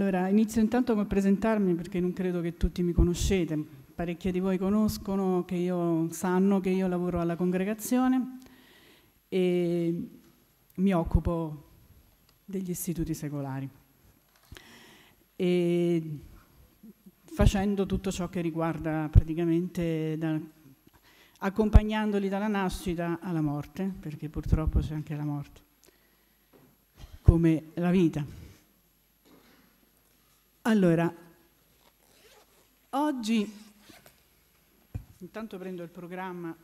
Allora, inizio intanto col presentarmi perché non credo che tutti mi conoscete, parecchie di voi conoscono, che io, sanno che io lavoro alla congregazione e mi occupo degli istituti secolari e facendo tutto ciò che riguarda praticamente da, accompagnandoli dalla nascita alla morte, perché purtroppo c'è anche la morte, come la vita. Allora, oggi intanto prendo il programma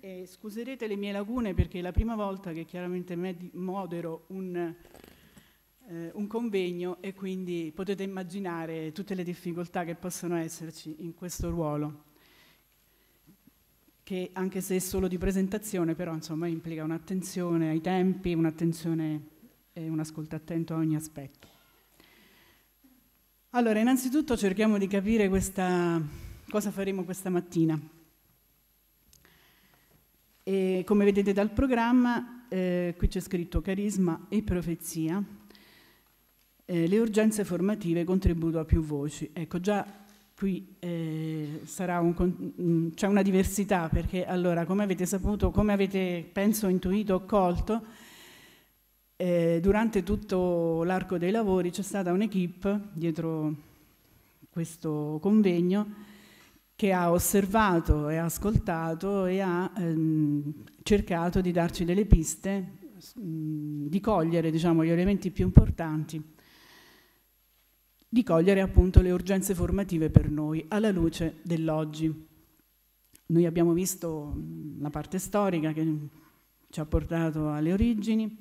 e scuserete le mie lacune perché è la prima volta che chiaramente modero un, eh, un convegno e quindi potete immaginare tutte le difficoltà che possono esserci in questo ruolo che anche se è solo di presentazione però insomma implica un'attenzione ai tempi, un'attenzione e un ascolto attento a ogni aspetto. Allora, innanzitutto cerchiamo di capire questa, cosa faremo questa mattina. E come vedete dal programma, eh, qui c'è scritto carisma e profezia, eh, le urgenze formative contributo a più voci. Ecco, già qui eh, un, mm, c'è una diversità perché allora, come avete saputo, come avete penso intuito colto, eh, durante tutto l'arco dei lavori c'è stata un'equipe dietro questo convegno che ha osservato e ascoltato e ha ehm, cercato di darci delle piste, mh, di cogliere diciamo, gli elementi più importanti, di cogliere appunto le urgenze formative per noi alla luce dell'oggi. Noi abbiamo visto la parte storica che ci ha portato alle origini,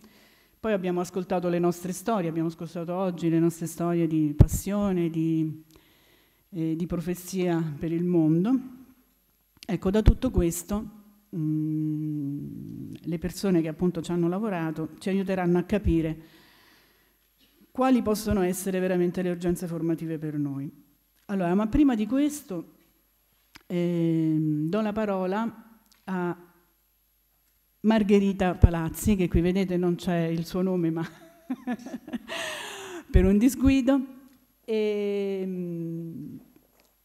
poi abbiamo ascoltato le nostre storie, abbiamo ascoltato oggi le nostre storie di passione, di, eh, di profezia per il mondo. Ecco, da tutto questo mh, mm, le persone che appunto ci hanno lavorato ci aiuteranno a capire quali possono essere veramente le urgenze formative per noi. Allora, ma prima di questo eh, do la parola a Margherita Palazzi, che qui vedete non c'è il suo nome, ma per un disguido. E, ehm,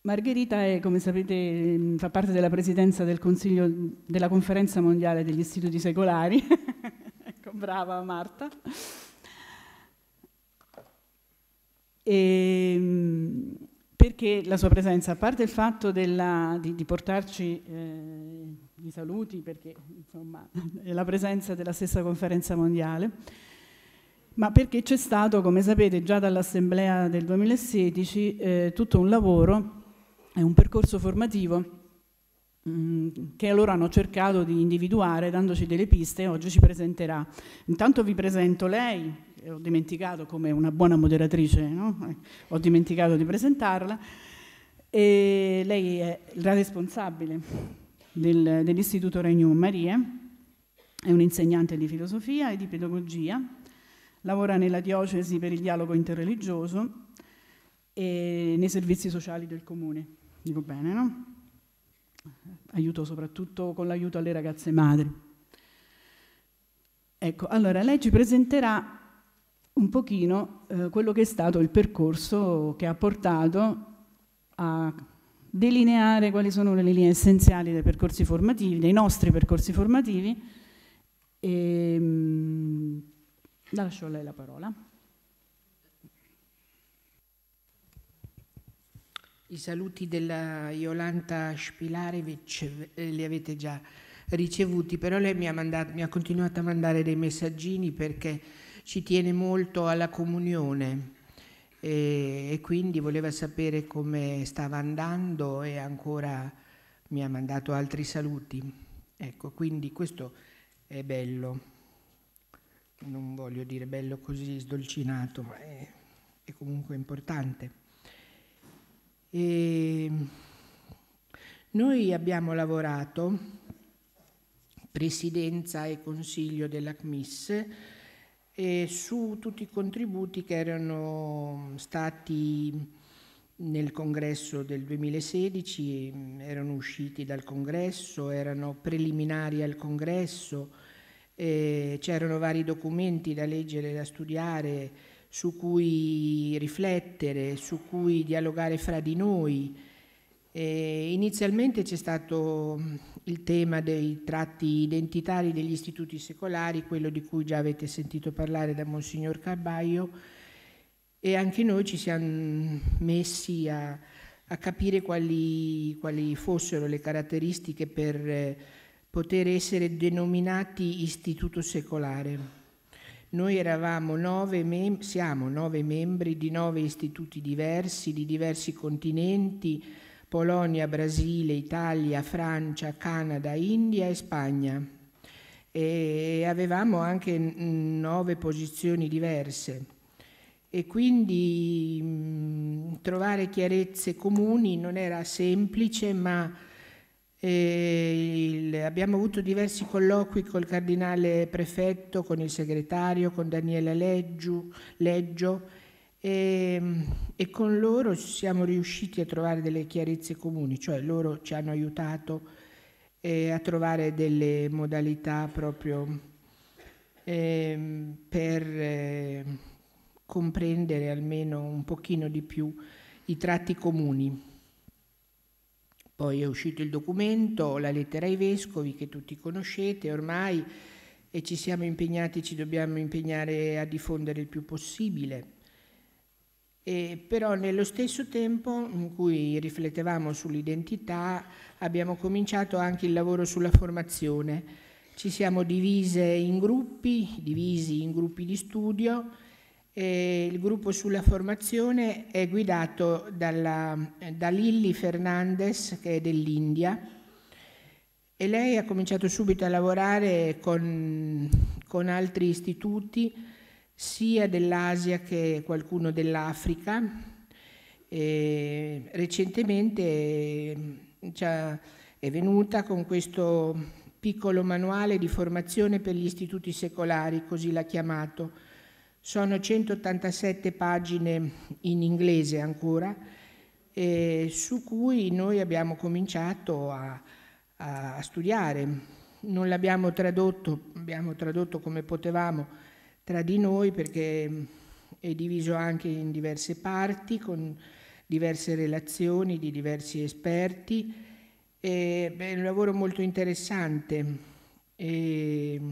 Margherita è, come sapete, mm, fa parte della presidenza del Consiglio della Conferenza Mondiale degli Istituti Secolari. ecco, brava Marta. E, ehm, perché la sua presenza, a parte il fatto della, di, di, portarci... Eh, i saluti perché insomma, è la presenza della stessa conferenza mondiale, ma perché c'è stato, come sapete, già dall'Assemblea del 2016 eh, tutto un lavoro e un percorso formativo mm, che loro hanno cercato di individuare dandoci delle piste oggi ci presenterà. Intanto vi presento lei, eh, ho dimenticato come una buona moderatrice, no? Eh, ho dimenticato di presentarla, e lei è la responsabile del, dell'Istituto Regno Marie, è un insegnante di filosofia e di pedagogia, lavora nella diocesi per il dialogo interreligioso e nei servizi sociali del comune. Dico bene, no? Aiuto soprattutto con l'aiuto alle ragazze madri. Ecco, allora lei ci presenterà un pochino eh, quello che è stato il percorso che ha portato a delineare quali sono le linee essenziali dei percorsi formativi, dei nostri percorsi formativi. E, ehm, mh, lascio a lei la parola. I saluti della Iolanta Spilarevic eh, li avete già ricevuti, però lei mi ha, mandato, mi ha continuato a mandare dei messaggini perché ci tiene molto alla comunione e, e quindi voleva sapere come stava andando e ancora mi ha mandato altri saluti. Ecco, quindi questo è bello. Non voglio dire bello così sdolcinato, ma è, è comunque importante. E noi abbiamo lavorato, presidenza e consiglio della CMIS, e su tutti i contributi che erano stati nel congresso del 2016, mm, erano usciti dal congresso, erano preliminari al congresso, eh, c'erano vari documenti da leggere, da studiare, su cui riflettere, su cui dialogare fra di noi. Eh, inizialmente c'è stato mm, il tema dei tratti identitari degli istituti secolari, quello di cui già avete sentito parlare da Monsignor Carbaio, e anche noi ci siamo messi a, a capire quali, quali, fossero le caratteristiche per eh, poter essere denominati istituto secolare. Noi eravamo nove siamo nove membri di nove istituti diversi, di diversi continenti, Polonia, Brasile, Italia, Francia, Canada, India e Spagna. E avevamo anche nove posizioni diverse e quindi mh, trovare chiarezze comuni non era semplice, ma eh, il, abbiamo avuto diversi colloqui col cardinale prefetto, con il segretario, con Daniela Leggio, Leggio e, ehm, e, con loro siamo riusciti a trovare delle chiarezze comuni, cioè loro ci hanno aiutato eh, a trovare delle modalità proprio eh, per eh, comprendere almeno un pochino di più i tratti comuni. Poi è uscito il documento, la lettera ai vescovi che tutti conoscete ormai e ci siamo impegnati, ci dobbiamo impegnare a diffondere il più possibile. E eh, però nello stesso tempo in cui riflettevamo sull'identità abbiamo cominciato anche il lavoro sulla formazione. Ci siamo divise in gruppi, divisi in gruppi di studio. il gruppo sulla formazione è guidato dalla, da Lilli Fernandez che è dell'India e lei ha cominciato subito a lavorare con, con altri istituti sia dell'Asia che qualcuno dell'Africa. E recentemente ehm, è venuta con questo piccolo manuale di formazione per gli istituti secolari, così l'ha chiamato. Sono 187 pagine in inglese ancora, su cui noi abbiamo cominciato a, a studiare. Non l'abbiamo tradotto, abbiamo tradotto come potevamo tra di noi perché mm, è diviso anche in diverse parti con diverse relazioni di diversi esperti. E, beh, è un lavoro molto interessante. E, mm,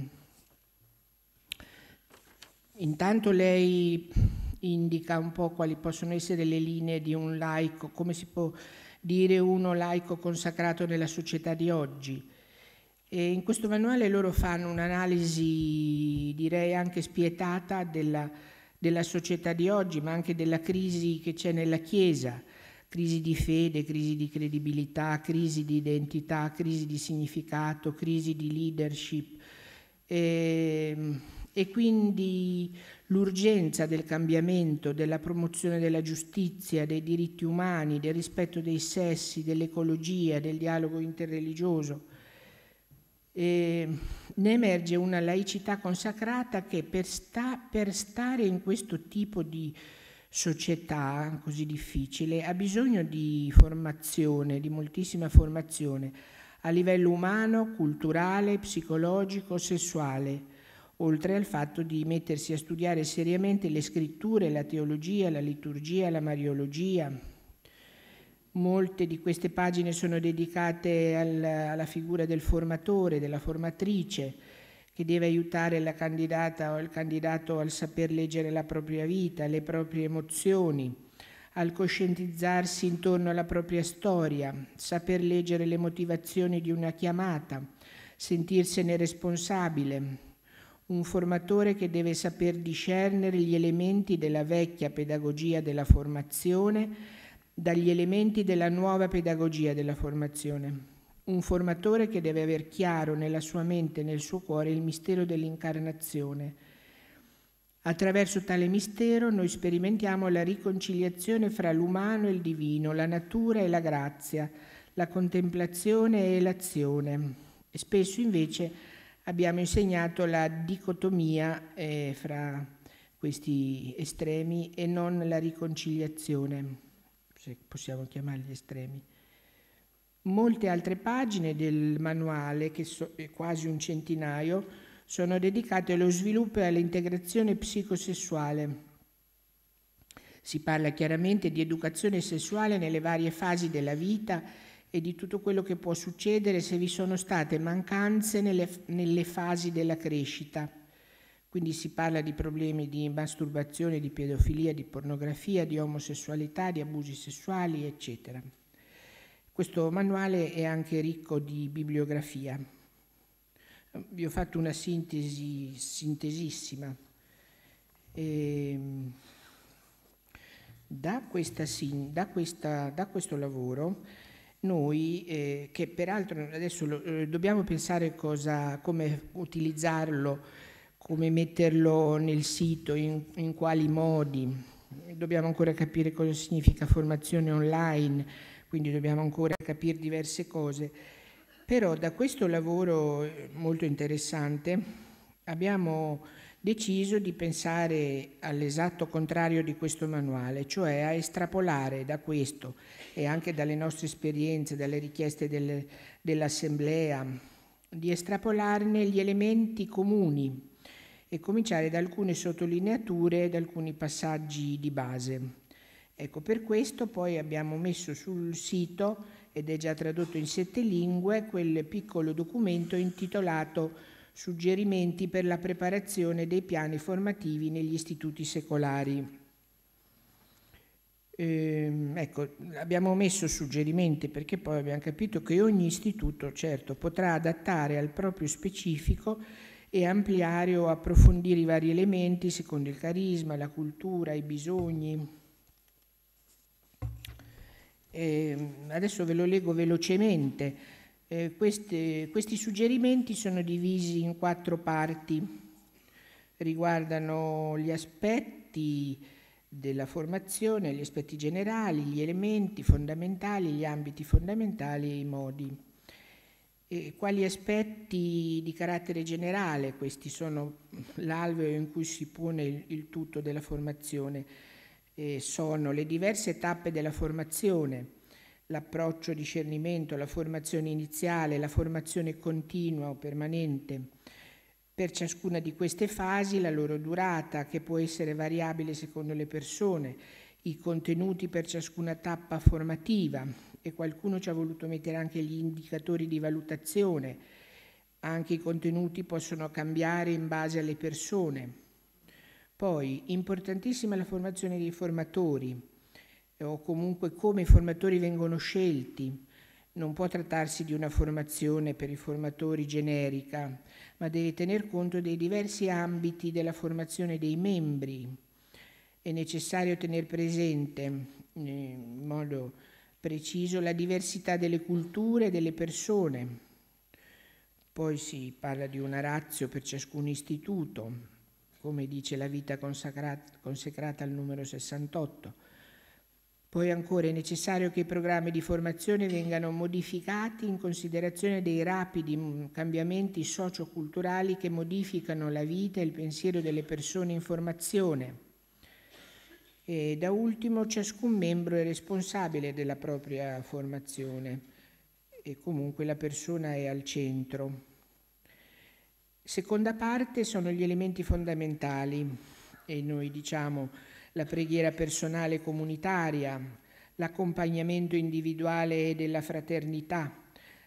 intanto lei indica un po' quali possono essere le linee di un laico, come si può dire uno laico consacrato nella società di oggi. E in questo manuale loro fanno un'analisi, direi anche spietata, della, della società di oggi, ma anche della crisi che c'è nella Chiesa, crisi di fede, crisi di credibilità, crisi di identità, crisi di significato, crisi di leadership. E, ehm, e quindi l'urgenza del cambiamento, della promozione della giustizia, dei diritti umani, del rispetto dei sessi, dell'ecologia, del dialogo interreligioso eh, ne emerge una laicità consacrata che per, sta, per stare in questo tipo di società così difficile ha bisogno di formazione, di moltissima formazione a livello umano, culturale, psicologico, sessuale oltre al fatto di mettersi a studiare seriamente le scritture, la teologia, la liturgia, la mariologia, Molte di queste pagine sono dedicate alla, alla figura del formatore, della formatrice, che deve aiutare la candidata o il candidato al saper leggere la propria vita, le proprie emozioni, al coscientizzarsi intorno alla propria storia, saper leggere le motivazioni di una chiamata, sentirsene responsabile. Un formatore che deve saper discernere gli elementi della vecchia pedagogia della formazione dagli elementi della nuova pedagogia della formazione. Un formatore che deve aver chiaro nella sua mente e nel suo cuore il mistero dell'incarnazione. Attraverso tale mistero noi sperimentiamo la riconciliazione fra l'umano e il divino, la natura e la grazia, la contemplazione e l'azione. E Spesso invece abbiamo insegnato la dicotomia eh, fra questi estremi e non la riconciliazione se possiamo chiamarli estremi. Molte altre pagine del manuale, che so, è quasi un centinaio, sono dedicate allo sviluppo e all'integrazione psicosessuale. Si parla chiaramente di educazione sessuale nelle varie fasi della vita e di tutto quello che può succedere se vi sono state mancanze nelle, nelle fasi della crescita. Quindi si parla di problemi di masturbazione, di pedofilia, di pornografia, di omosessualità, di abusi sessuali, eccetera. Questo manuale è anche ricco di bibliografia. Vi ho fatto una sintesi sintesissima. E ehm, da, questa, da, questa, da questo lavoro noi, eh, che peraltro adesso lo, eh, dobbiamo pensare cosa, come utilizzarlo come metterlo nel sito, in, in quali modi. Dobbiamo ancora capire cosa significa formazione online, quindi dobbiamo ancora capire diverse cose. Però da questo lavoro eh, molto interessante abbiamo deciso di pensare all'esatto contrario di questo manuale, cioè a estrapolare da questo e anche dalle nostre esperienze, dalle richieste del, dell'Assemblea, di estrapolarne gli elementi comuni e cominciare da alcune sottolineature, da alcuni passaggi di base. Ecco, per questo poi abbiamo messo sul sito, ed è già tradotto in sette lingue, quel piccolo documento intitolato Suggerimenti per la preparazione dei piani formativi negli istituti secolari. Eh, ecco, abbiamo messo suggerimenti perché poi abbiamo capito che ogni istituto, certo, potrà adattare al proprio specifico e ampliare o approfondire i vari elementi secondo il carisma, la cultura, i bisogni. Eh, adesso ve lo leggo velocemente. Eh, queste, questi suggerimenti sono divisi in quattro parti. Riguardano gli aspetti della formazione, gli aspetti generali, gli elementi fondamentali, gli ambiti fondamentali e i modi. E quali aspetti di carattere generale questi sono l'alveo in cui si pone il, il tutto della formazione? E sono le diverse tappe della formazione, l'approccio discernimento, la formazione iniziale, la formazione continua o permanente. Per ciascuna di queste fasi la loro durata, che può essere variabile secondo le persone, i contenuti per ciascuna tappa formativa e qualcuno ci ha voluto mettere anche gli indicatori di valutazione, anche i contenuti possono cambiare in base alle persone. Poi, importantissima la formazione dei formatori, eh, o comunque come i formatori vengono scelti. Non può trattarsi di una formazione per i formatori generica, ma deve tener conto dei diversi ambiti della formazione dei membri, è necessario tenere presente eh, in modo preciso la diversità delle culture e delle persone. Poi si parla di una razio per ciascun istituto, come dice la vita consacrata, consacrata al numero 68. Poi ancora è necessario che i programmi di formazione vengano modificati in considerazione dei rapidi mm, cambiamenti socioculturali che modificano la vita e il pensiero delle persone in formazione e da ultimo ciascun membro è responsabile della propria formazione e comunque la persona è al centro. Seconda parte sono gli elementi fondamentali e noi diciamo la preghiera personale comunitaria, l'accompagnamento individuale della fraternità,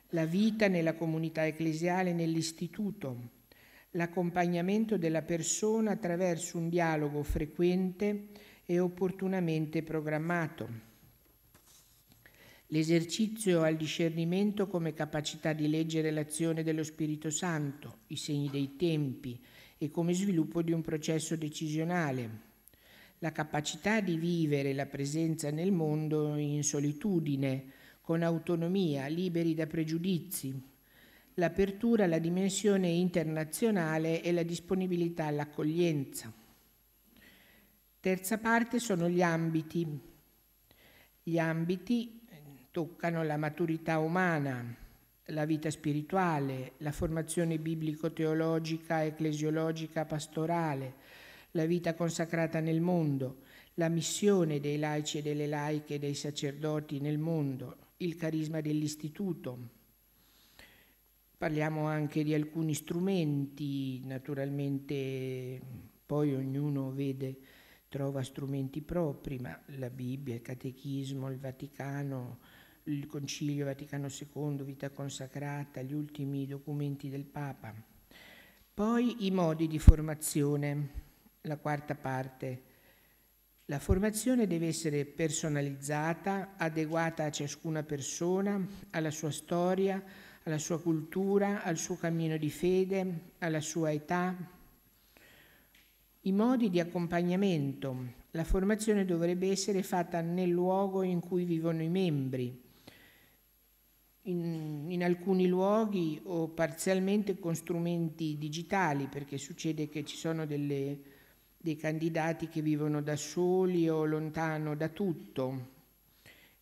la vita nella comunità ecclesiale, nell'istituto, l'accompagnamento della persona attraverso un dialogo frequente e opportunamente programmato. L'esercizio al discernimento come capacità di leggere l'azione dello Spirito Santo, i segni dei tempi e come sviluppo di un processo decisionale. La capacità di vivere la presenza nel mondo in solitudine, con autonomia, liberi da pregiudizi. L'apertura alla dimensione internazionale e la disponibilità all'accoglienza. Terza parte sono gli ambiti. Gli ambiti eh, toccano la maturità umana, la vita spirituale, la formazione biblico-teologica, ecclesiologica, pastorale, la vita consacrata nel mondo, la missione dei laici e delle laiche e dei sacerdoti nel mondo, il carisma dell'istituto. Parliamo anche di alcuni strumenti, naturalmente poi ognuno vede trova strumenti propri, ma la Bibbia, il Catechismo, il Vaticano, il Concilio Vaticano II, Vita Consacrata, gli ultimi documenti del Papa. Poi i modi di formazione, la quarta parte. La formazione deve essere personalizzata, adeguata a ciascuna persona, alla sua storia, alla sua cultura, al suo cammino di fede, alla sua età, i modi di accompagnamento. La formazione dovrebbe essere fatta nel luogo in cui vivono i membri. In, in, alcuni luoghi o parzialmente con strumenti digitali, perché succede che ci sono delle, dei candidati che vivono da soli o lontano da tutto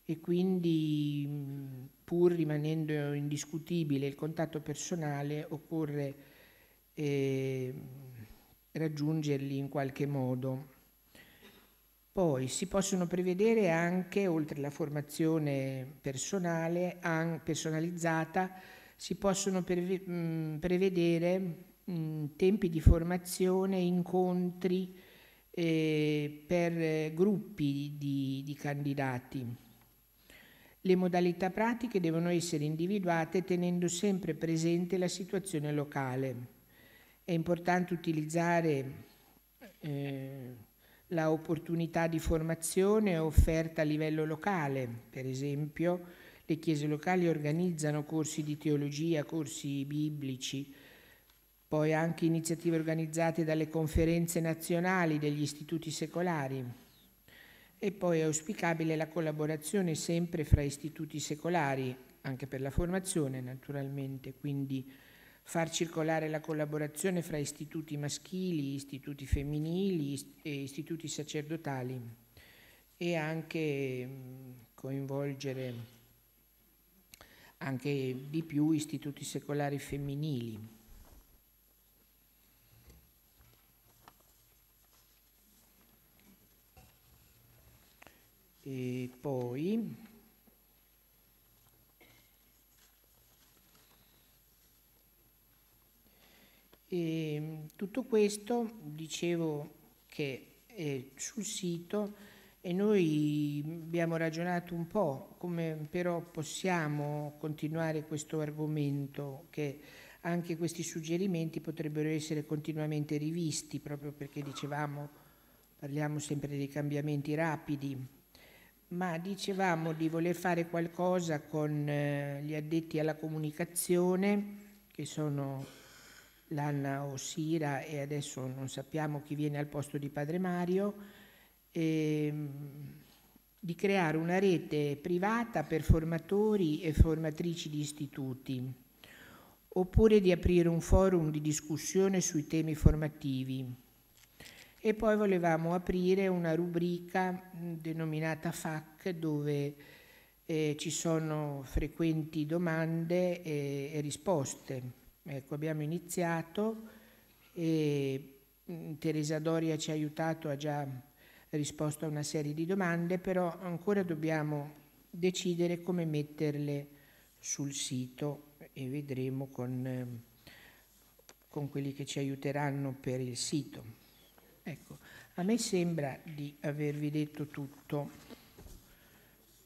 e quindi pur rimanendo indiscutibile il contatto personale occorre eh, raggiungerli in qualche modo. Poi si possono prevedere anche, oltre alla formazione personale, personalizzata, si possono prevedere tempi di formazione, incontri eh, per gruppi di candidati. Le modalità pratiche devono essere individuate tenendo sempre presente la situazione locale. È importante utilizzare eh, la opportunità di formazione offerta a livello locale, per esempio le chiese locali organizzano corsi di teologia, corsi biblici, poi anche iniziative organizzate dalle conferenze nazionali degli istituti secolari e poi è auspicabile la collaborazione sempre fra istituti secolari, anche per la formazione naturalmente, quindi far circolare la collaborazione fra istituti maschili, istituti femminili e istituti sacerdotali e anche coinvolgere anche di più istituti secolari femminili. E poi Tutto questo dicevo che è sul sito e noi abbiamo ragionato un po' come però possiamo continuare questo argomento che anche questi suggerimenti potrebbero essere continuamente rivisti proprio perché dicevamo parliamo sempre dei cambiamenti rapidi ma dicevamo di voler fare qualcosa con eh, gli addetti alla comunicazione che sono l'Anna Osira e adesso non sappiamo chi viene al posto di Padre Mario, ehm, di creare una rete privata per formatori e formatrici di istituti, oppure di aprire un forum di discussione sui temi formativi. E poi volevamo aprire una rubrica denominata FAC dove eh, ci sono frequenti domande e, e risposte. Ecco, abbiamo iniziato e mm, Teresa Doria ci ha aiutato, ha già risposto a una serie di domande, però ancora dobbiamo decidere come metterle sul sito e vedremo con, ehm, con quelli che ci aiuteranno per il sito. Ecco, a me sembra di avervi detto tutto.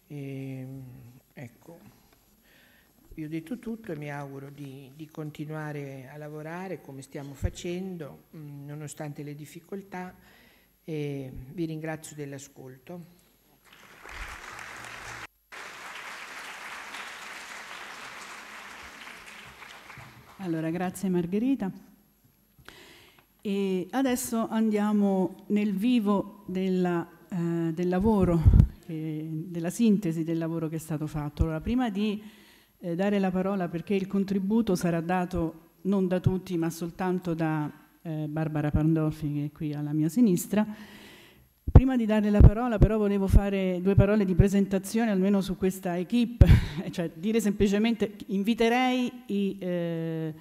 E, ehm, ecco. Io ho detto tutto e mi auguro di, di continuare a lavorare come stiamo facendo, mm, nonostante le difficoltà, e vi ringrazio dell'ascolto. Allora, grazie Margherita. E adesso andiamo nel vivo della, eh, del lavoro, eh, della sintesi del lavoro che è stato fatto. Allora, prima di eh, dare la parola perché il contributo sarà dato non da tutti ma soltanto da eh, Barbara Pandolfi che è qui alla mia sinistra. Prima di darle la parola però volevo fare due parole di presentazione almeno su questa equip, cioè dire semplicemente inviterei i eh,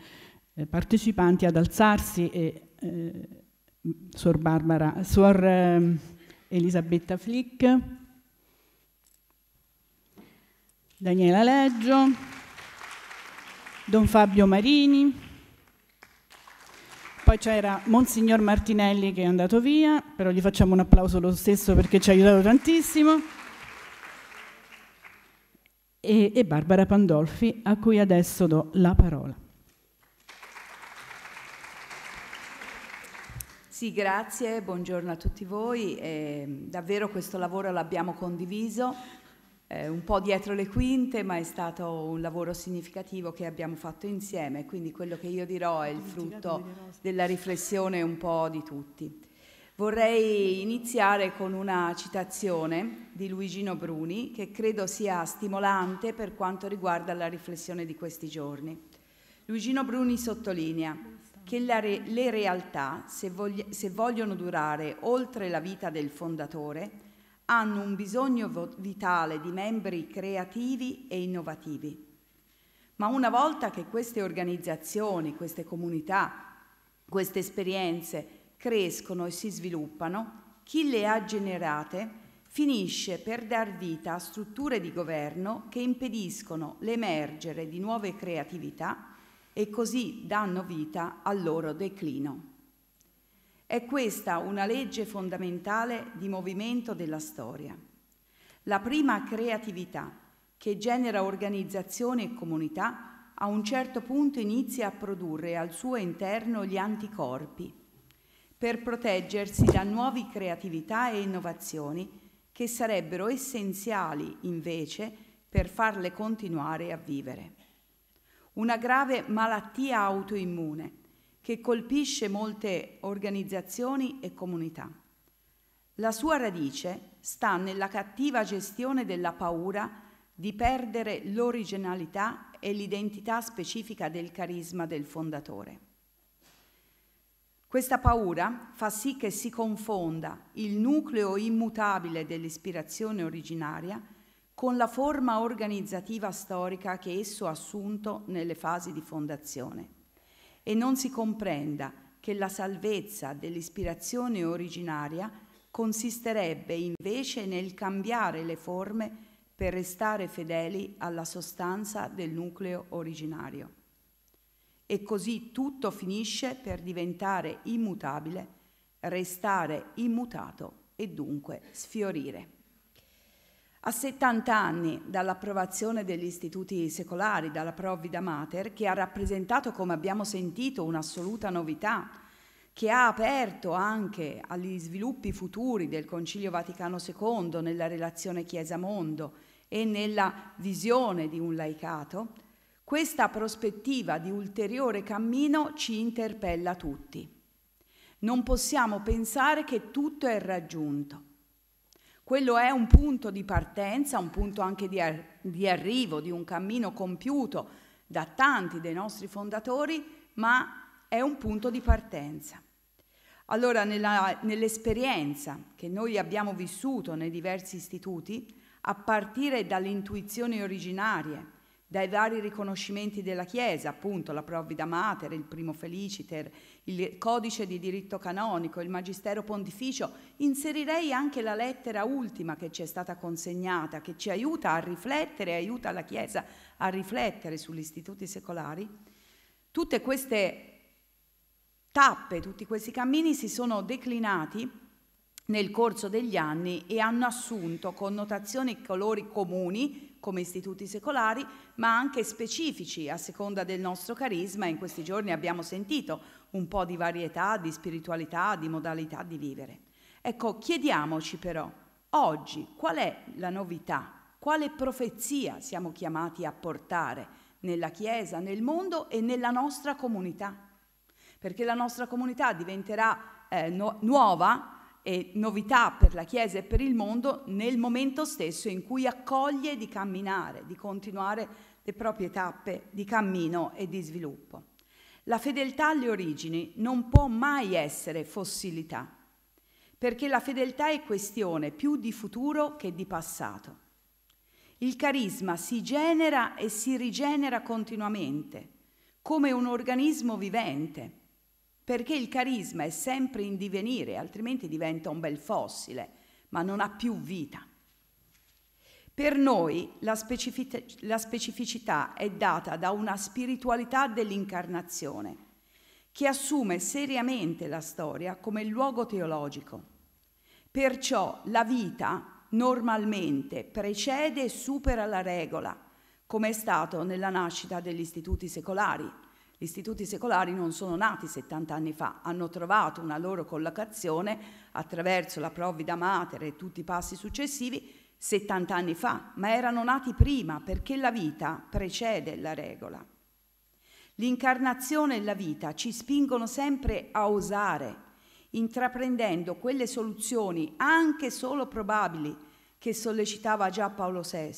partecipanti ad alzarsi e eh, Suor Barbara, Suor ehm, Elisabetta Flick, Daniela Leggio, Don Fabio Marini, poi c'era Monsignor Martinelli che è andato via, però gli facciamo un applauso lo stesso perché ci ha aiutato tantissimo, e, e Barbara Pandolfi a cui adesso do la parola. Sì, grazie, buongiorno a tutti voi. Eh, davvero questo lavoro l'abbiamo condiviso eh, un po' dietro le quinte, ma è stato un lavoro significativo che abbiamo fatto insieme, quindi quello che io dirò è il frutto della riflessione un po' di tutti. Vorrei iniziare con una citazione di Luigino Bruni che credo sia stimolante per quanto riguarda la riflessione di questi giorni. Luigino Bruni sottolinea che re- le realtà, se, vogli- se vogliono durare oltre la vita del fondatore, hanno un bisogno vitale di membri creativi e innovativi. Ma una volta che queste organizzazioni, queste comunità, queste esperienze crescono e si sviluppano, chi le ha generate finisce per dar vita a strutture di governo che impediscono l'emergere di nuove creatività e così danno vita al loro declino. È questa una legge fondamentale di movimento della storia. La prima creatività, che genera organizzazione e comunità, a un certo punto inizia a produrre al suo interno gli anticorpi per proteggersi da nuove creatività e innovazioni che sarebbero essenziali invece per farle continuare a vivere. Una grave malattia autoimmune che colpisce molte organizzazioni e comunità. La sua radice sta nella cattiva gestione della paura di perdere l'originalità e l'identità specifica del carisma del fondatore. Questa paura fa sì che si confonda il nucleo immutabile dell'ispirazione originaria con la forma organizzativa storica che esso ha assunto nelle fasi di fondazione e non si comprenda che la salvezza dell'ispirazione originaria consisterebbe invece nel cambiare le forme per restare fedeli alla sostanza del nucleo originario. E così tutto finisce per diventare immutabile, restare immutato e dunque sfiorire. A 70 anni dall'approvazione degli istituti secolari, dalla Provvida Mater, che ha rappresentato, come abbiamo sentito, un'assoluta novità, che ha aperto anche agli sviluppi futuri del Concilio Vaticano II nella relazione Chiesa-Mondo e nella visione di un laicato, questa prospettiva di ulteriore cammino ci interpella tutti. Non possiamo pensare che tutto è raggiunto quello è un punto di partenza, un punto anche di, ar di arrivo, di un cammino compiuto da tanti dei nostri fondatori, ma è un punto di partenza. Allora, nell'esperienza che noi abbiamo vissuto nei diversi istituti, a partire dalle intuizioni originarie, dai vari riconoscimenti della Chiesa, appunto la Provvida Mater, il Primo Feliciter, il codice di diritto canonico, il magistero pontificio, inserirei anche la lettera ultima che ci è stata consegnata, che ci aiuta a riflettere, aiuta la Chiesa a riflettere sugli istituti secolari. Tutte queste tappe, tutti questi cammini si sono declinati nel corso degli anni e hanno assunto connotazioni e colori comuni come istituti secolari, ma anche specifici a seconda del nostro carisma. In questi giorni abbiamo sentito un po' di varietà, di spiritualità, di modalità di vivere. Ecco, chiediamoci però, oggi qual è la novità, quale profezia siamo chiamati a portare nella Chiesa, nel mondo e nella nostra comunità? Perché la nostra comunità diventerà eh, no- nuova e novità per la Chiesa e per il mondo nel momento stesso in cui accoglie di camminare, di continuare le proprie tappe di cammino e di sviluppo. La fedeltà alle origini non può mai essere fossilità, perché la fedeltà è questione più di futuro che di passato. Il carisma si genera e si rigenera continuamente, come un organismo vivente, perché il carisma è sempre in divenire, altrimenti diventa un bel fossile, ma non ha più vita. Per noi la, specific la specificità è data da una spiritualità dell'incarnazione che assume seriamente la storia come luogo teologico. Perciò la vita normalmente precede e supera la regola, come è stato nella nascita degli istituti secolari. Gli istituti secolari non sono nati 70 anni fa, hanno trovato una loro collocazione attraverso la provvida mater e tutti i passi successivi 70 anni fa, ma erano nati prima perché la vita precede la regola. L'incarnazione e la vita ci spingono sempre a osare, intraprendendo quelle soluzioni anche solo probabili che sollecitava già Paolo VI,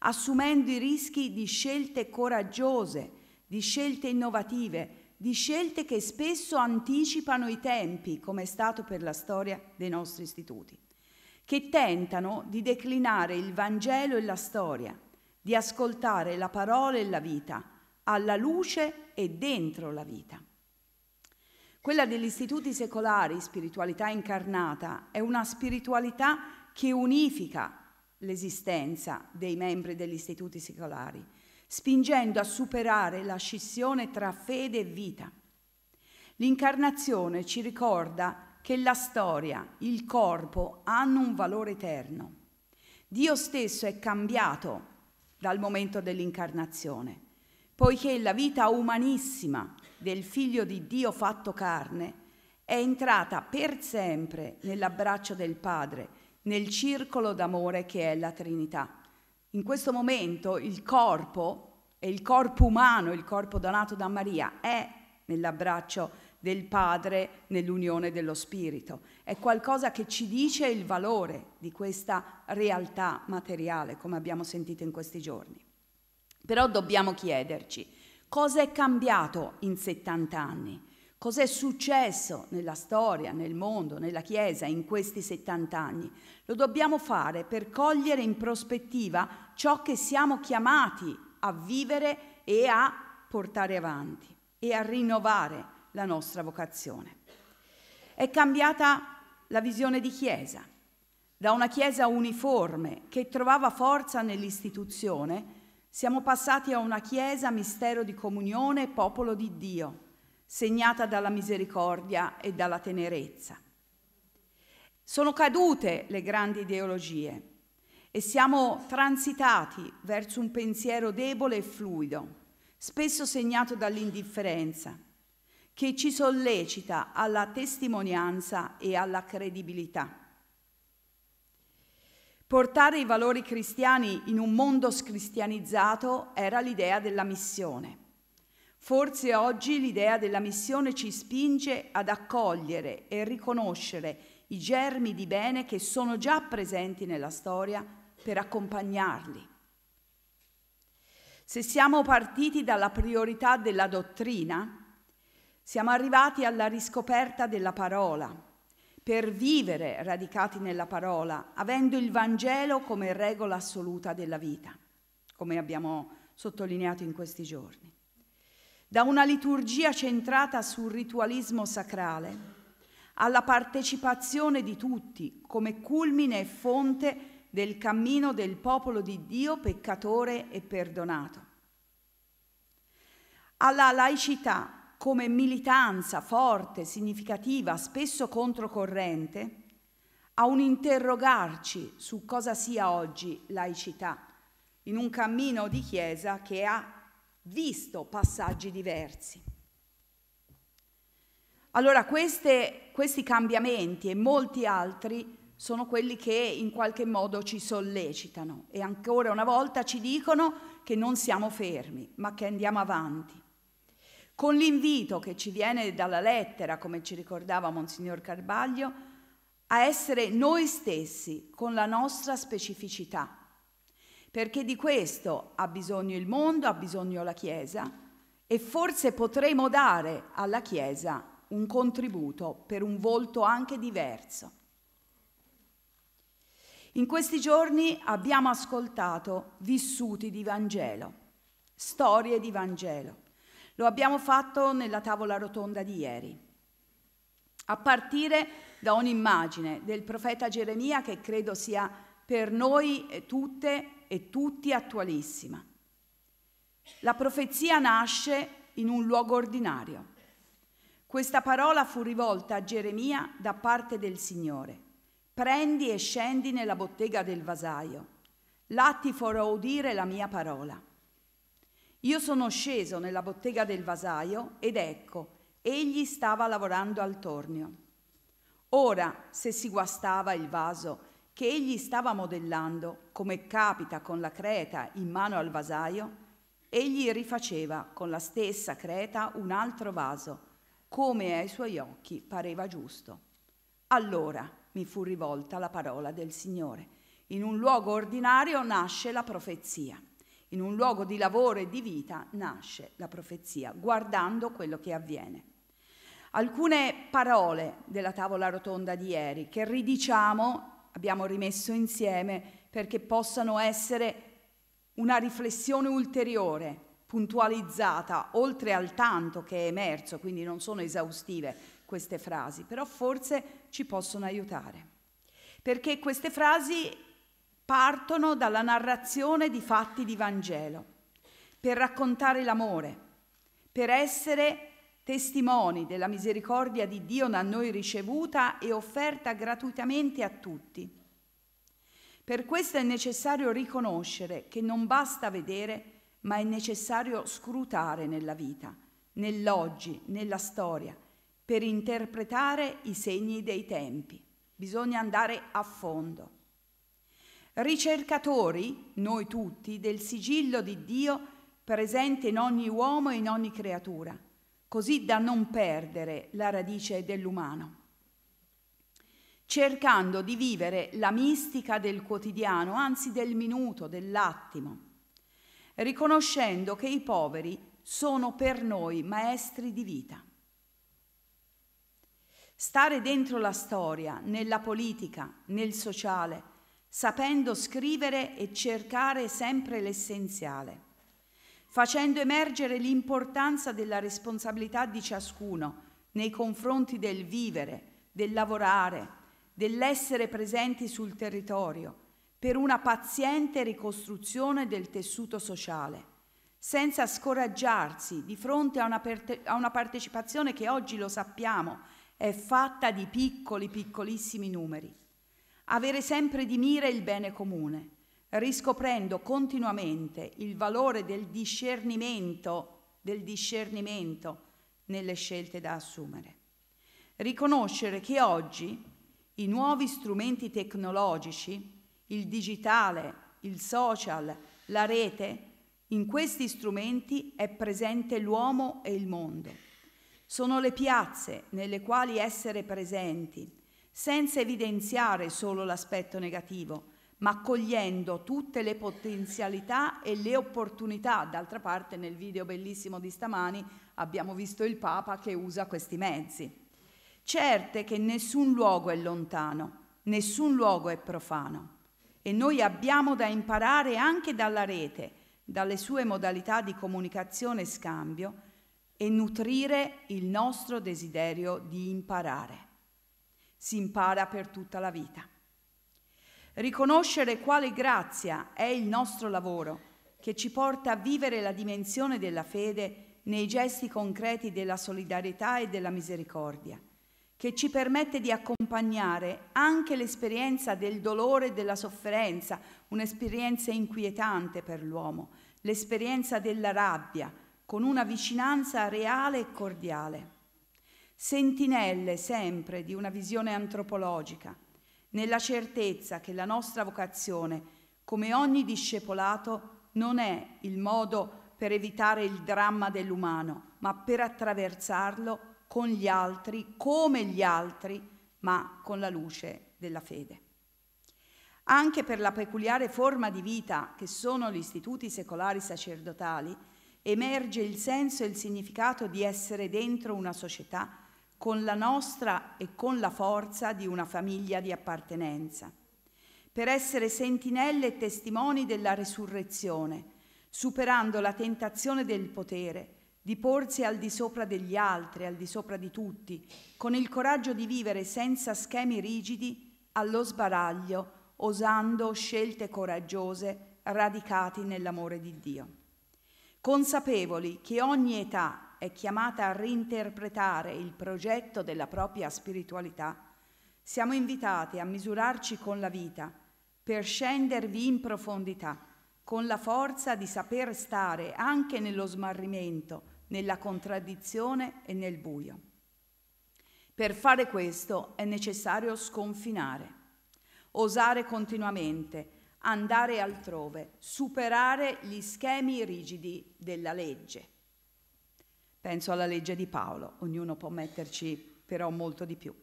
assumendo i rischi di scelte coraggiose, di scelte innovative, di scelte che spesso anticipano i tempi, come è stato per la storia dei nostri istituti che tentano di declinare il Vangelo e la storia, di ascoltare la parola e la vita, alla luce e dentro la vita. Quella degli istituti secolari, spiritualità incarnata, è una spiritualità che unifica l'esistenza dei membri degli istituti secolari, spingendo a superare la scissione tra fede e vita. L'incarnazione ci ricorda che la storia, il corpo hanno un valore eterno. Dio stesso è cambiato dal momento dell'incarnazione, poiché la vita umanissima del figlio di Dio fatto carne è entrata per sempre nell'abbraccio del Padre, nel circolo d'amore che è la Trinità. In questo momento il corpo e il corpo umano, il corpo donato da Maria, è nell'abbraccio del Padre nell'unione dello Spirito. È qualcosa che ci dice il valore di questa realtà materiale, come abbiamo sentito in questi giorni. Però dobbiamo chiederci cosa è cambiato in 70 anni, cosa è successo nella storia, nel mondo, nella Chiesa in questi 70 anni. Lo dobbiamo fare per cogliere in prospettiva ciò che siamo chiamati a vivere e a portare avanti e a rinnovare la nostra vocazione. È cambiata la visione di Chiesa, da una Chiesa uniforme che trovava forza nell'istituzione, siamo passati a una Chiesa mistero di comunione e popolo di Dio, segnata dalla misericordia e dalla tenerezza. Sono cadute le grandi ideologie e siamo transitati verso un pensiero debole e fluido, spesso segnato dall'indifferenza, che ci sollecita alla testimonianza e alla credibilità. Portare i valori cristiani in un mondo scristianizzato era l'idea della missione. Forse oggi l'idea della missione ci spinge ad accogliere e riconoscere i germi di bene che sono già presenti nella storia per accompagnarli. Se siamo partiti dalla priorità della dottrina, siamo arrivati alla riscoperta della parola, per vivere radicati nella parola, avendo il Vangelo come regola assoluta della vita, come abbiamo sottolineato in questi giorni. Da una liturgia centrata sul ritualismo sacrale alla partecipazione di tutti come culmine e fonte del cammino del popolo di Dio peccatore e perdonato alla laicità come militanza forte, significativa, spesso controcorrente, a un interrogarci su cosa sia oggi laicità, in un cammino di Chiesa che ha visto passaggi diversi. Allora queste, questi cambiamenti e molti altri sono quelli che in qualche modo ci sollecitano e ancora una volta ci dicono che non siamo fermi, ma che andiamo avanti con l'invito che ci viene dalla lettera, come ci ricordava Monsignor Carbaglio, a essere noi stessi con la nostra specificità, perché di questo ha bisogno il mondo, ha bisogno la Chiesa e forse potremo dare alla Chiesa un contributo per un volto anche diverso. In questi giorni abbiamo ascoltato vissuti di Vangelo, storie di Vangelo. Lo abbiamo fatto nella tavola rotonda di ieri, a partire da un'immagine del profeta Geremia che credo sia per noi tutte e tutti attualissima. La profezia nasce in un luogo ordinario. Questa parola fu rivolta a Geremia da parte del Signore. Prendi e scendi nella bottega del vasaio. Là ti farò udire la mia parola. Io sono sceso nella bottega del vasaio ed ecco, egli stava lavorando al tornio. Ora, se si guastava il vaso che egli stava modellando, come capita con la creta in mano al vasaio, egli rifaceva con la stessa creta un altro vaso, come ai suoi occhi pareva giusto. Allora mi fu rivolta la parola del Signore. In un luogo ordinario nasce la profezia in un luogo di lavoro e di vita nasce la profezia, guardando quello che avviene. Alcune parole della tavola rotonda di ieri che ridiciamo, abbiamo rimesso insieme perché possano essere una riflessione ulteriore, puntualizzata, oltre al tanto che è emerso, quindi non sono esaustive queste frasi, però forse ci possono aiutare. Perché queste frasi partono dalla narrazione di fatti di Vangelo, per raccontare l'amore, per essere testimoni della misericordia di Dio da noi ricevuta e offerta gratuitamente a tutti. Per questo è necessario riconoscere che non basta vedere, ma è necessario scrutare nella vita, nell'oggi, nella storia, per interpretare i segni dei tempi. Bisogna andare a fondo ricercatori, noi tutti, del sigillo di Dio presente in ogni uomo e in ogni creatura, così da non perdere la radice dell'umano. Cercando di vivere la mistica del quotidiano, anzi del minuto, dell'attimo, riconoscendo che i poveri sono per noi maestri di vita. Stare dentro la storia, nella politica, nel sociale, sapendo scrivere e cercare sempre l'essenziale, facendo emergere l'importanza della responsabilità di ciascuno nei confronti del vivere, del lavorare, dell'essere presenti sul territorio, per una paziente ricostruzione del tessuto sociale, senza scoraggiarsi di fronte a una, a una, partecipazione che oggi lo sappiamo è fatta di piccoli, piccolissimi numeri avere sempre di mira il bene comune, riscoprendo continuamente il valore del discernimento, del discernimento nelle scelte da assumere. Riconoscere che oggi i nuovi strumenti tecnologici, il digitale, il social, la rete, in questi strumenti è presente l'uomo e il mondo. Sono le piazze nelle quali essere presenti, senza evidenziare solo l'aspetto negativo, ma cogliendo tutte le potenzialità e le opportunità. D'altra parte nel video bellissimo di stamani abbiamo visto il Papa che usa questi mezzi. Certe che nessun luogo è lontano, nessun luogo è profano e noi abbiamo da imparare anche dalla rete, dalle sue modalità di comunicazione e scambio e nutrire il nostro desiderio di imparare si impara per tutta la vita. Riconoscere quale grazia è il nostro lavoro che ci porta a vivere la dimensione della fede nei gesti concreti della solidarietà e della misericordia, che ci permette di accompagnare anche l'esperienza del dolore e della sofferenza, un'esperienza inquietante per l'uomo, l'esperienza della rabbia, con una vicinanza reale e cordiale sentinelle sempre di una visione antropologica, nella certezza che la nostra vocazione, come ogni discepolato, non è il modo per evitare il dramma dell'umano, ma per attraversarlo con gli altri, come gli altri, ma con la luce della fede. Anche per la peculiare forma di vita che sono gli istituti secolari sacerdotali, emerge il senso e il significato di essere dentro una società con la nostra e con la forza di una famiglia di appartenenza, per essere sentinelle e testimoni della resurrezione, superando la tentazione del potere di porsi al di sopra degli altri, al di sopra di tutti, con il coraggio di vivere senza schemi rigidi allo sbaraglio, osando scelte coraggiose radicati nell'amore di Dio. Consapevoli che ogni età è chiamata a reinterpretare il progetto della propria spiritualità, siamo invitati a misurarci con la vita per scendervi in profondità, con la forza di saper stare anche nello smarrimento, nella contraddizione e nel buio. Per fare questo è necessario sconfinare, osare continuamente, andare altrove, superare gli schemi rigidi della legge. Penso alla legge di Paolo, ognuno può metterci però molto di più.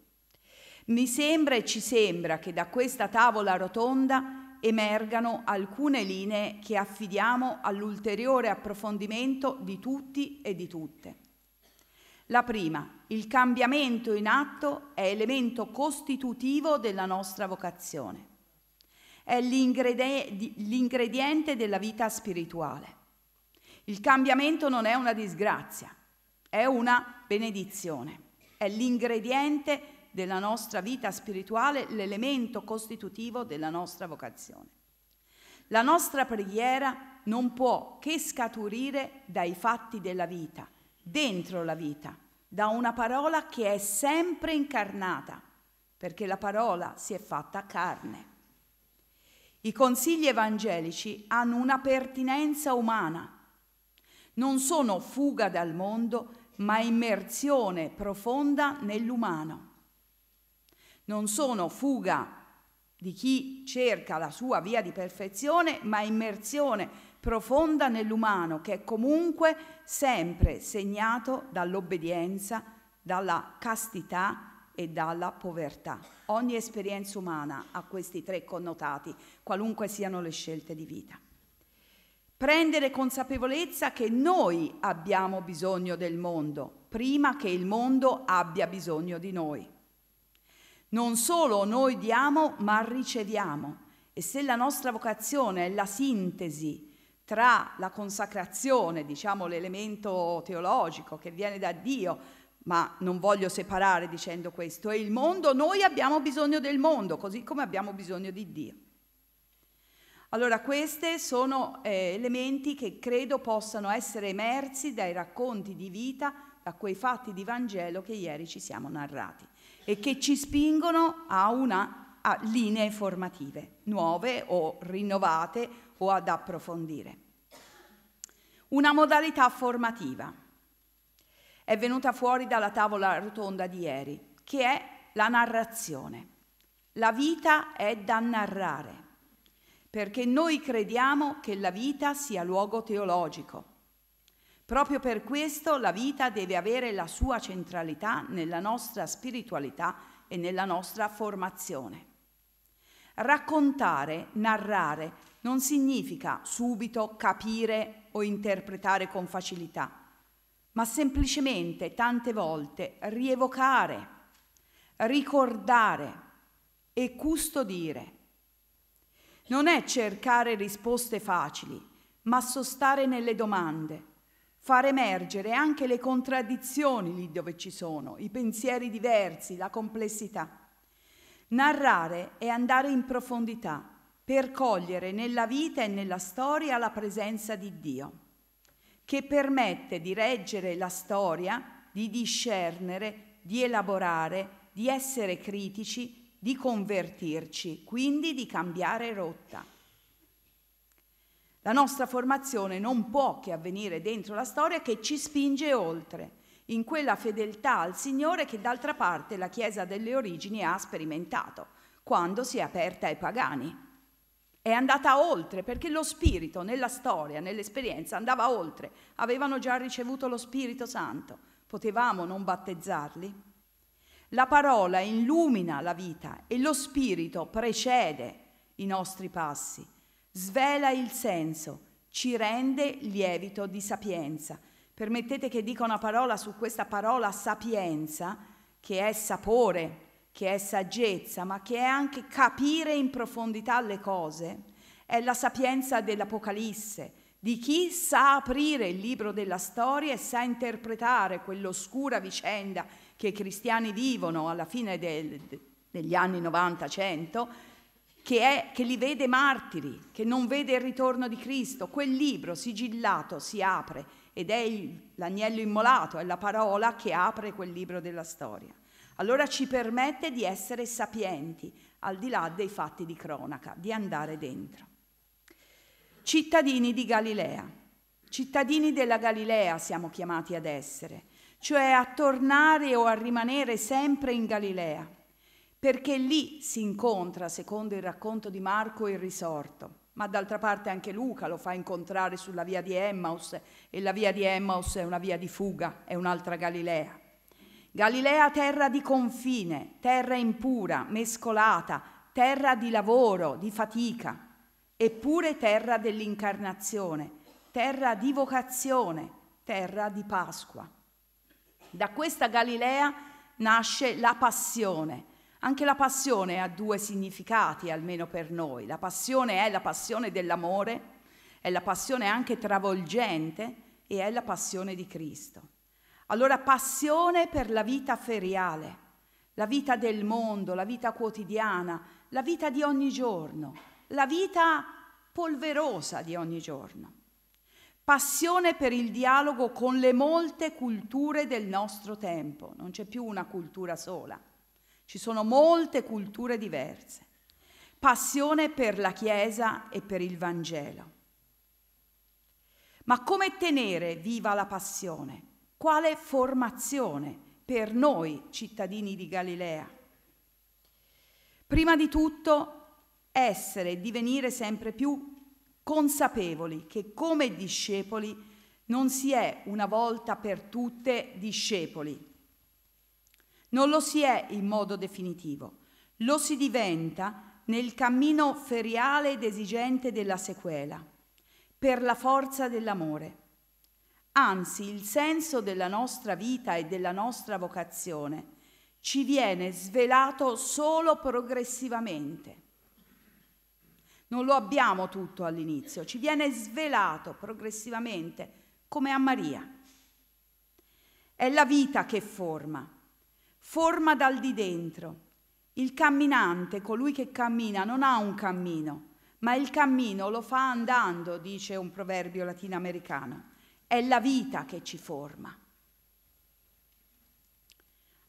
Mi sembra e ci sembra che da questa tavola rotonda emergano alcune linee che affidiamo all'ulteriore approfondimento di tutti e di tutte. La prima, il cambiamento in atto è elemento costitutivo della nostra vocazione. È l'ingrediente della vita spirituale. Il cambiamento non è una disgrazia, è una benedizione, è l'ingrediente della nostra vita spirituale, l'elemento costitutivo della nostra vocazione. La nostra preghiera non può che scaturire dai fatti della vita, dentro la vita, da una parola che è sempre incarnata, perché la parola si è fatta carne. I consigli evangelici hanno una pertinenza umana, non sono fuga dal mondo, ma immersione profonda nell'umano. Non sono fuga di chi cerca la sua via di perfezione, ma immersione profonda nell'umano che è comunque sempre segnato dall'obbedienza, dalla castità e dalla povertà. Ogni esperienza umana ha questi tre connotati, qualunque siano le scelte di vita prendere consapevolezza che noi abbiamo bisogno del mondo, prima che il mondo abbia bisogno di noi. Non solo noi diamo, ma riceviamo. E se la nostra vocazione è la sintesi tra la consacrazione, diciamo l'elemento teologico che viene da Dio, ma non voglio separare dicendo questo, e il mondo, noi abbiamo bisogno del mondo, così come abbiamo bisogno di Dio. Allora questi sono eh, elementi che credo possano essere emersi dai racconti di vita, da quei fatti di Vangelo che ieri ci siamo narrati e che ci spingono a, una, a linee formative nuove o rinnovate o ad approfondire. Una modalità formativa è venuta fuori dalla tavola rotonda di ieri, che è la narrazione. La vita è da narrare perché noi crediamo che la vita sia luogo teologico. Proprio per questo la vita deve avere la sua centralità nella nostra spiritualità e nella nostra formazione. Raccontare, narrare, non significa subito capire o interpretare con facilità, ma semplicemente tante volte rievocare, ricordare e custodire non è cercare risposte facili, ma sostare nelle domande, far emergere anche le contraddizioni lì dove ci sono, i pensieri diversi, la complessità. Narrare è andare in profondità per cogliere nella vita e nella storia la presenza di Dio, che permette di reggere la storia, di discernere, di elaborare, di essere critici di convertirci, quindi di cambiare rotta. La nostra formazione non può che avvenire dentro la storia che ci spinge oltre, in quella fedeltà al Signore che d'altra parte la Chiesa delle origini ha sperimentato, quando si è aperta ai pagani. È andata oltre perché lo Spirito nella storia, nell'esperienza, andava oltre. Avevano già ricevuto lo Spirito Santo. Potevamo non battezzarli? La parola illumina la vita e lo Spirito precede i nostri passi, svela il senso, ci rende lievito di sapienza. Permettete che dica una parola su questa parola sapienza, che è sapore, che è saggezza, ma che è anche capire in profondità le cose. È la sapienza dell'Apocalisse, di chi sa aprire il libro della storia e sa interpretare quell'oscura vicenda che i cristiani vivono alla fine del, degli anni 90-100, che, che li vede martiri, che non vede il ritorno di Cristo. Quel libro sigillato si apre ed è il, l'agnello immolato, è la parola che apre quel libro della storia. Allora ci permette di essere sapienti, al di là dei fatti di cronaca, di andare dentro. Cittadini di Galilea, cittadini della Galilea siamo chiamati ad essere cioè a tornare o a rimanere sempre in Galilea, perché lì si incontra, secondo il racconto di Marco, il risorto. Ma d'altra parte anche Luca lo fa incontrare sulla via di Emmaus e la via di Emmaus è una via di fuga, è un'altra Galilea. Galilea terra di confine, terra impura, mescolata, terra di lavoro, di fatica, eppure terra dell'incarnazione, terra di vocazione, terra di Pasqua. Da questa Galilea nasce la passione. Anche la passione ha due significati, almeno per noi. La passione è la passione dell'amore, è la passione anche travolgente e è la passione di Cristo. Allora passione per la vita feriale, la vita del mondo, la vita quotidiana, la vita di ogni giorno, la vita polverosa di ogni giorno. Passione per il dialogo con le molte culture del nostro tempo, non c'è più una cultura sola, ci sono molte culture diverse. Passione per la Chiesa e per il Vangelo. Ma come tenere viva la passione? Quale formazione per noi cittadini di Galilea? Prima di tutto essere e divenire sempre più consapevoli che come discepoli non si è una volta per tutte discepoli. Non lo si è in modo definitivo, lo si diventa nel cammino feriale ed esigente della sequela, per la forza dell'amore. Anzi, il senso della nostra vita e della nostra vocazione ci viene svelato solo progressivamente. Non lo abbiamo tutto all'inizio, ci viene svelato progressivamente, come a Maria. È la vita che forma, forma dal di dentro. Il camminante, colui che cammina, non ha un cammino, ma il cammino lo fa andando, dice un proverbio latinoamericano. È la vita che ci forma.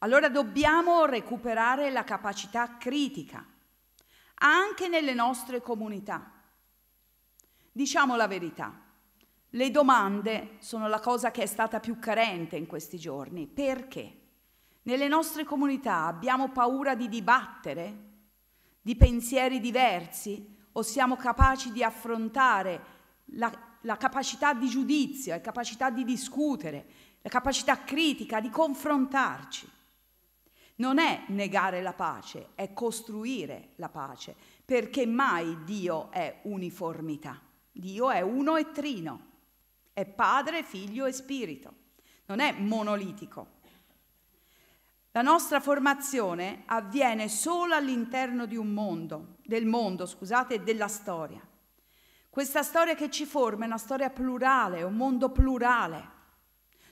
Allora dobbiamo recuperare la capacità critica anche nelle nostre comunità. Diciamo la verità, le domande sono la cosa che è stata più carente in questi giorni. Perché? Nelle nostre comunità abbiamo paura di dibattere, di pensieri diversi o siamo capaci di affrontare la, la capacità di giudizio, la capacità di discutere, la capacità critica, di confrontarci. Non è negare la pace, è costruire la pace, perché mai Dio è uniformità. Dio è uno e trino, è padre, figlio e spirito, non è monolitico. La nostra formazione avviene solo all'interno di un mondo, del mondo, scusate, della storia. Questa storia che ci forma è una storia plurale, un mondo plurale.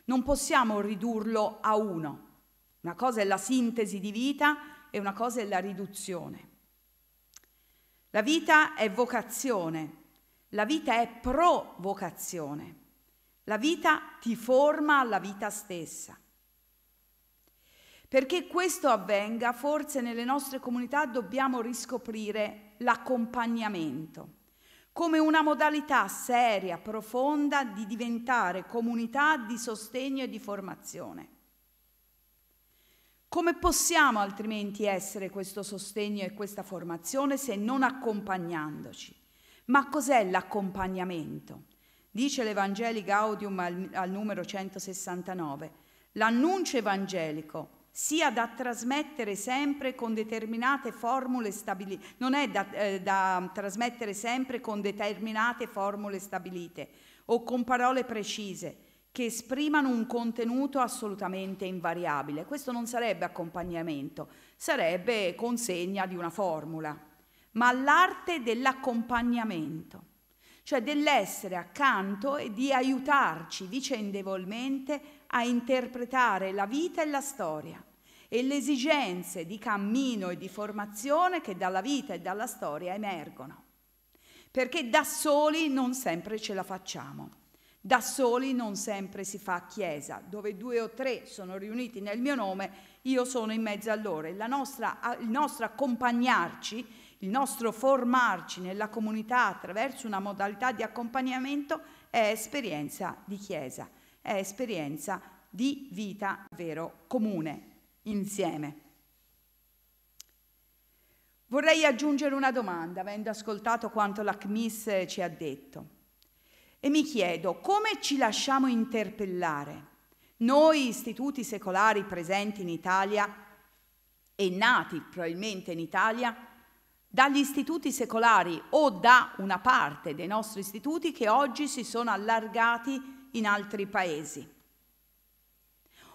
Non possiamo ridurlo a uno, una cosa è la sintesi di vita e una cosa è la riduzione. La vita è vocazione, la vita è provocazione, la vita ti forma alla vita stessa. Perché questo avvenga, forse nelle nostre comunità dobbiamo riscoprire l'accompagnamento come una modalità seria, profonda di diventare comunità di sostegno e di formazione. Come possiamo altrimenti essere questo sostegno e questa formazione se non accompagnandoci? Ma cos'è l'accompagnamento? Dice l'Evangelii Gaudium al, al numero 169. L'annuncio evangelico sia da trasmettere sempre con determinate formule stabilite, non è da, eh, da, trasmettere sempre con determinate formule stabilite o con parole precise, che esprimano un contenuto assolutamente invariabile. Questo non sarebbe accompagnamento, sarebbe consegna di una formula, ma l'arte dell'accompagnamento, cioè dell'essere accanto e di aiutarci vicendevolmente a interpretare la vita e la storia e le esigenze di cammino e di formazione che dalla vita e dalla storia emergono, perché da soli non sempre ce la facciamo. Da soli non sempre si fa chiesa, dove due o tre sono riuniti nel mio nome, io sono in mezzo a loro. Nostra, il nostro accompagnarci, il nostro formarci nella comunità attraverso una modalità di accompagnamento è esperienza di chiesa, è esperienza di vita vero comune, insieme. Vorrei aggiungere una domanda, avendo ascoltato quanto l'ACMIS ci ha detto. E mi chiedo come ci lasciamo interpellare. Noi istituti secolari presenti in Italia e nati probabilmente in Italia dagli istituti secolari o da una parte dei nostri istituti che oggi si sono allargati in altri paesi.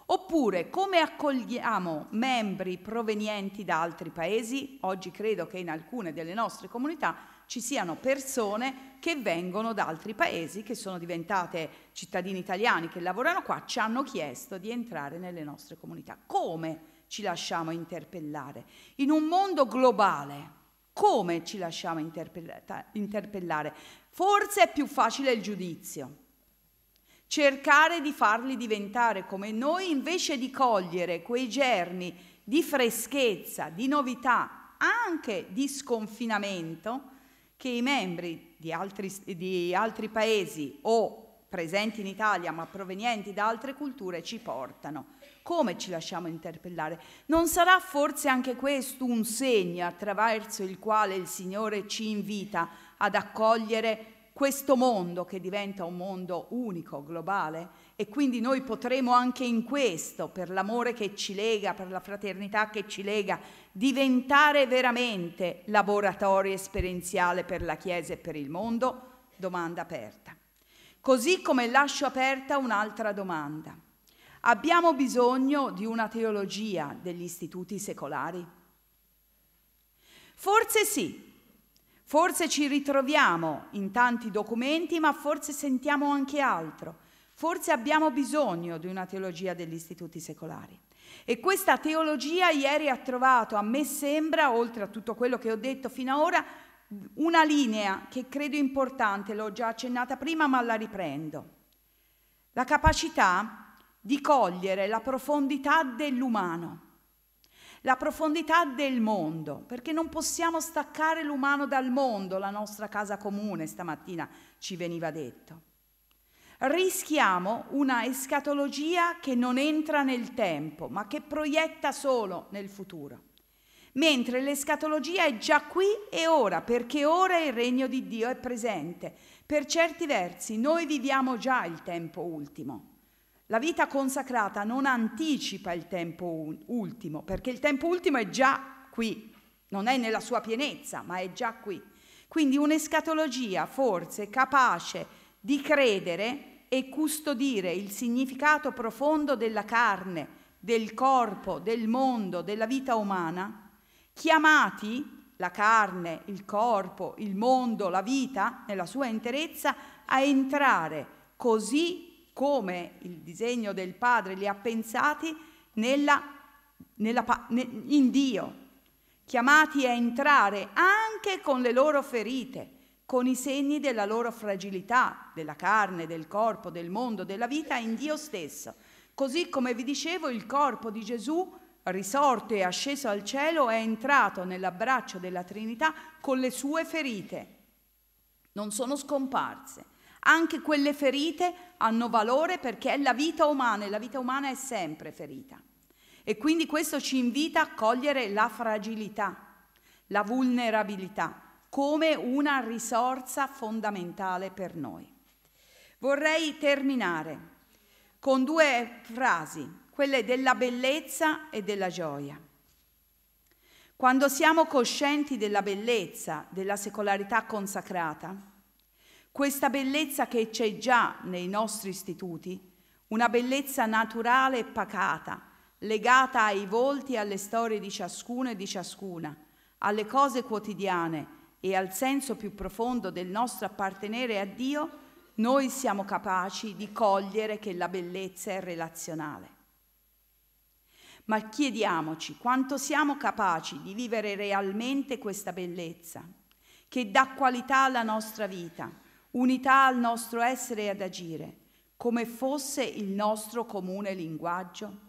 Oppure come accogliamo membri provenienti da altri paesi, oggi credo che in alcune delle nostre comunità ci siano persone che vengono da altri paesi, che sono diventate cittadini italiani, che lavorano qua, ci hanno chiesto di entrare nelle nostre comunità. Come ci lasciamo interpellare? In un mondo globale, come ci lasciamo interpellare? Forse è più facile il giudizio. Cercare di farli diventare come noi invece di cogliere quei germi di freschezza, di novità, anche di sconfinamento, che i membri di altri, di altri paesi o presenti in Italia ma provenienti da altre culture ci portano. Come ci lasciamo interpellare? Non sarà forse anche questo un segno attraverso il quale il Signore ci invita ad accogliere questo mondo che diventa un mondo unico, globale? e quindi noi potremo anche in questo, per l'amore che ci lega, per la fraternità che ci lega, diventare veramente laboratorio esperienziale per la Chiesa e per il mondo? Domanda aperta. Così come lascio aperta un'altra domanda. Abbiamo bisogno di una teologia degli istituti secolari? Forse sì, forse ci ritroviamo in tanti documenti, ma forse sentiamo anche altro Forse abbiamo bisogno di una teologia degli istituti secolari. E questa teologia ieri ha trovato, a me sembra, oltre a tutto quello che ho detto fino ad ora, una linea che credo importante, l'ho già accennata prima ma la riprendo. La capacità di cogliere la profondità dell'umano, la profondità del mondo, perché non possiamo staccare l'umano dal mondo, la nostra casa comune stamattina ci veniva detto rischiamo una escatologia che non entra nel tempo, ma che proietta solo nel futuro. Mentre l'escatologia è già qui e ora, perché ora il regno di Dio è presente. Per certi versi noi viviamo già il tempo ultimo. La vita consacrata non anticipa il tempo ultimo, perché il tempo ultimo è già qui, non è nella sua pienezza, ma è già qui. Quindi un'escatologia forse capace di credere e custodire il significato profondo della carne, del corpo, del mondo, della vita umana, chiamati la carne, il corpo, il mondo, la vita nella sua interezza a entrare così come il disegno del Padre li ha pensati nella, nella, in Dio, chiamati a entrare anche con le loro ferite, con i segni della loro fragilità, della carne, del corpo, del mondo, della vita in Dio stesso. Così come vi dicevo, il corpo di Gesù, risorto e asceso al cielo, è entrato nell'abbraccio della Trinità con le sue ferite. Non sono scomparse. Anche quelle ferite hanno valore perché è la vita umana e la vita umana è sempre ferita. E quindi questo ci invita a cogliere la fragilità, la vulnerabilità come una risorsa fondamentale per noi. Vorrei terminare con due frasi, quelle della bellezza e della gioia. Quando siamo coscienti della bellezza, della secolarità consacrata, questa bellezza che c'è già nei nostri istituti, una bellezza naturale e pacata, legata ai volti e alle storie di ciascuno e di ciascuna, alle cose quotidiane, e al senso più profondo del nostro appartenere a Dio, noi siamo capaci di cogliere che la bellezza è relazionale. Ma chiediamoci quanto siamo capaci di vivere realmente questa bellezza, che dà qualità alla nostra vita, unità al nostro essere ad agire, come fosse il nostro comune linguaggio.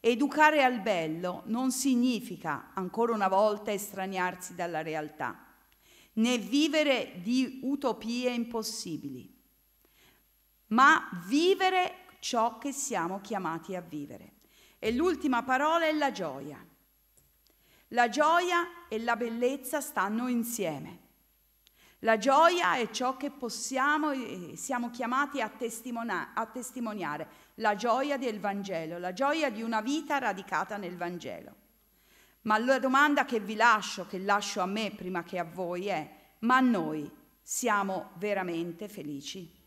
Educare al bello non significa, ancora una volta, estraniarsi dalla realtà né vivere di utopie impossibili, ma vivere ciò che siamo chiamati a vivere. E l'ultima parola è la gioia. La gioia e la bellezza stanno insieme. La gioia è ciò che possiamo e siamo chiamati a, a, testimoniare, la gioia del Vangelo, la gioia di una vita radicata nel Vangelo. Ma la domanda che vi lascio, che lascio a me prima che a voi, è, ma noi siamo veramente felici?